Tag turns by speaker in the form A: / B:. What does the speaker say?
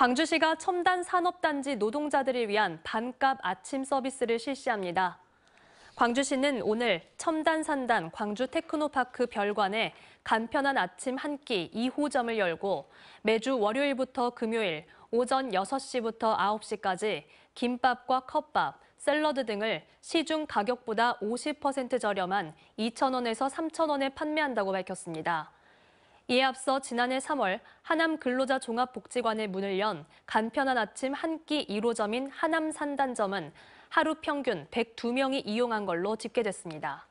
A: 광주시가 첨단 산업단지 노동자들을 위한 반값 아침 서비스를 실시합니다. 광주시는 오늘 첨단산단 광주 테크노파크 별관에 간편한 아침 한 끼 2호점을 열고 매주 월요일부터 금요일 오전 6시부터 9시까지 김밥과 컵밥, 샐러드 등을 시중 가격보다 50% 저렴한 2,000원에서 3,000원에 판매한다고 밝혔습니다. 이에 앞서 지난해 3월 하남 근로자 종합복지관의 문을 연 간편한 아침 한 끼 1호점인 하남 산단점은 하루 평균 102명이 이용한 걸로 집계됐습니다.